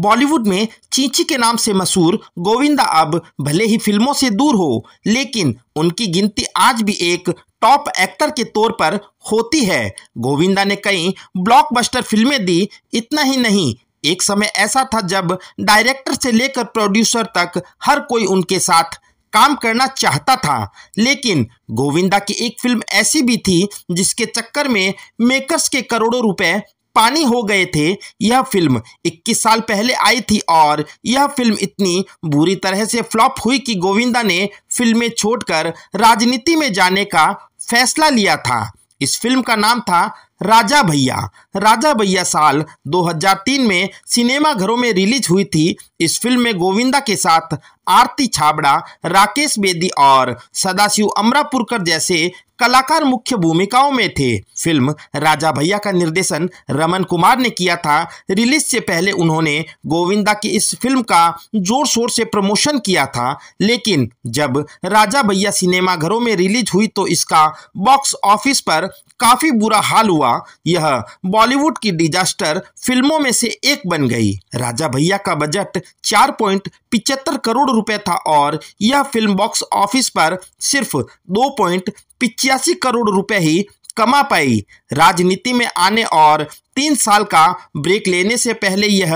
बॉलीवुड में चींची के नाम से मशहूर गोविंदा अब भले ही फिल्मों से दूर हो लेकिन उनकी गिनती आज भी एक टॉप एक्टर के तौर पर होती है गोविंदा ने कई ब्लॉकबस्टर फिल्में दी इतना ही नहीं एक समय ऐसा था जब डायरेक्टर से लेकर प्रोड्यूसर तक हर कोई उनके साथ काम करना चाहता था लेकिन गोविंदा की एक फिल्म ऐसी भी थी जिसके चक्कर में मेकर्स के करोड़ों रुपए पानी हो गए थे यह फिल्म 21 साल पहले आई थी और यह फिल्म इतनी बुरी तरह से फ्लॉप हुई कि गोविंदा ने फिल्में छोड़कर राजनीति में जाने का फैसला लिया था इस फिल्म का नाम था राजा भैया राजा भैया साल 2003 में सिनेमा घरों में रिलीज हुई थी इस फिल्म में गोविंदा के साथ आरती छाबड़ा राकेश बेदी और सदाशिव अमरापुरकर जैसे कलाकार मुख्य भूमिकाओं में थे फिल्म राजा भैया का निर्देशन रमन कुमार ने किया था रिलीज से पहले उन्होंने गोविंदा की इस फिल्म का जोर शोर से प्रमोशन किया था लेकिन जब राजा भैया सिनेमाघरों में रिलीज हुई तो इसका बॉक्स ऑफिस पर काफी बुरा हाल हुआ हुआ यह बॉलीवुड की डिजास्टर फिल्मों में से एक बन गई राजा भैया का बजट चार पॉइंट पिचहत्तर करोड़ रुपए था और यह फिल्म बॉक्स ऑफिस पर सिर्फ दो पॉइंट पिचासी करोड़ रुपए ही कमा पाई राजनीति में आने और तीन साल का ब्रेक लेने से पहले यह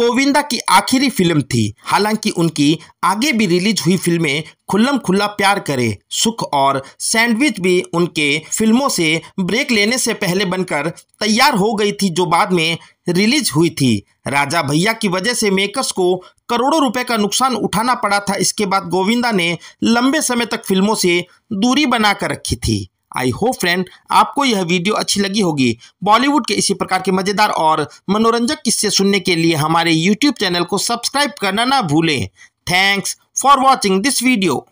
गोविंदा की आखिरी फिल्म थी हालांकि उनकी आगे भी रिलीज हुई फिल्में खुल्लम खुल्ला प्यार करे सुख और सैंडविच भी उनके फिल्मों से ब्रेक लेने से पहले बनकर तैयार हो गई थी जो बाद में रिलीज हुई थी राजा भैया की वजह से मेकर्स को करोड़ों रुपए का नुकसान उठाना पड़ा था इसके बाद गोविंदा ने लंबे समय तक फिल्मों से दूरी बनाकर रखी थी आई होप फ्रेंड आपको यह वीडियो अच्छी लगी होगी बॉलीवुड के इसी प्रकार के मज़ेदार और मनोरंजक किस्से सुनने के लिए हमारे यूट्यूब चैनल को सब्सक्राइब करना ना भूलें thanks for watching this video